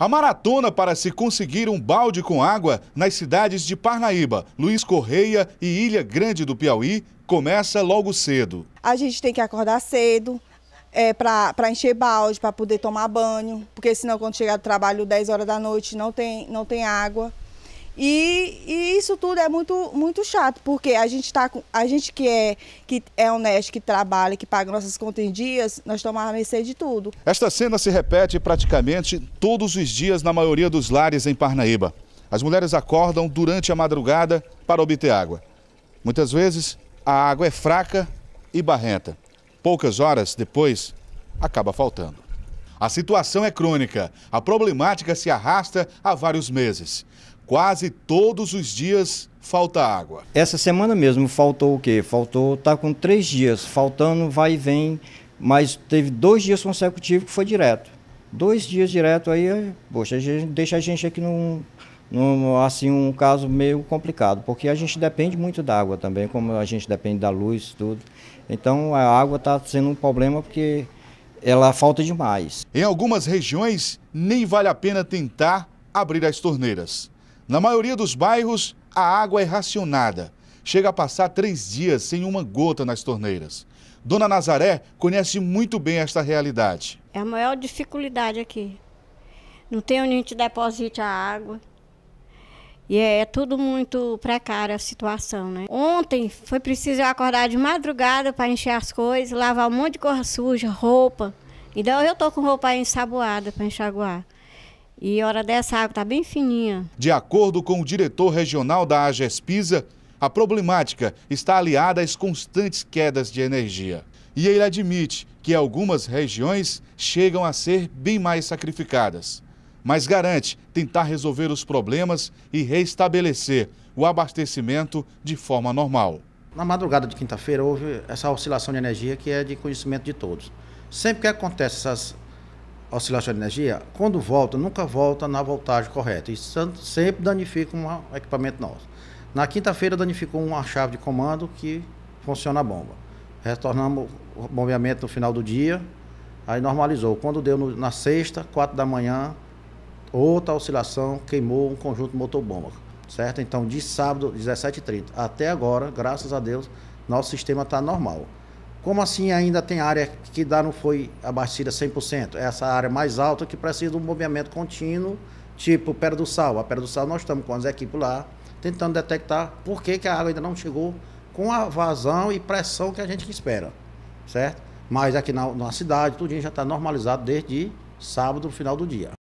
A maratona para se conseguir um balde com água nas cidades de Parnaíba, Luiz Correia e Ilha Grande do Piauí começa logo cedo. A gente tem que acordar cedo é, para encher balde, para poder tomar banho, porque senão quando chegar do trabalho 10 horas da noite não tem, não tem água. E, e, isso tudo é muito, muito chato, porque a gente tá com, a gente que é, que é honesto, que trabalha, que paga nossas contas em dias, nós tomamos a mercê de tudo. Esta cena se repete praticamente todos os dias na maioria dos lares em Parnaíba. As mulheres acordam durante a madrugada para obter água. Muitas vezes a água é fraca e barrenta. Poucas horas depois, acaba faltando. A situação é crônica. A problemática se arrasta há vários meses. Quase todos os dias falta água. Essa semana mesmo faltou o quê? Faltou, tá com três dias, faltando vai e vem, mas teve dois dias consecutivos que foi direto. Dois dias direto aí, é, poxa, deixa a gente aqui num, num, assim, um caso meio complicado, porque a gente depende muito da água também, como a gente depende da luz, tudo. Então a água está sendo um problema porque ela falta demais. Em algumas regiões, nem vale a pena tentar abrir as torneiras. Na maioria dos bairros, a água é racionada. Chega a passar três dias sem uma gota nas torneiras. Dona Nazaré conhece muito bem esta realidade. É a maior dificuldade aqui. Não tem onde a gente deposite a água. E é, é tudo muito precária a situação, né? Ontem foi preciso acordar de madrugada para encher as coisas, lavar um monte de coisa suja, roupa. Então eu estou com roupa ensaboada para enxaguar. E hora dessa água está bem fininha. De acordo com o diretor regional da AGESPISA, a problemática está aliada às constantes quedas de energia. E ele admite que algumas regiões chegam a ser bem mais sacrificadas. Mas garante tentar resolver os problemas e restabelecer o abastecimento de forma normal. Na madrugada de quinta-feira houve essa oscilação de energia que é de conhecimento de todos. Sempre que acontece essas oscilação de energia, quando volta, nunca volta na voltagem correta. Isso sempre danifica um equipamento nosso. Na quinta-feira danificou uma chave de comando que funciona a bomba. Retornamos o bombeamento no final do dia, aí normalizou. Quando deu no, na sexta, quatro da manhã, outra oscilação queimou um conjunto motor-bomba, certo? Então, de sábado, 17h30 até agora, graças a Deus, nosso sistema está normal. Como assim ainda tem área que dá não foi abastecida 100%? É essa área mais alta que precisa de um movimento contínuo, tipo Pera do Sal. A Pera do Sal nós estamos com as equipes lá tentando detectar por que, que a água ainda não chegou com a vazão e pressão que a gente espera, certo? Mas aqui na, na cidade, tudo já está normalizado desde sábado, no final do dia.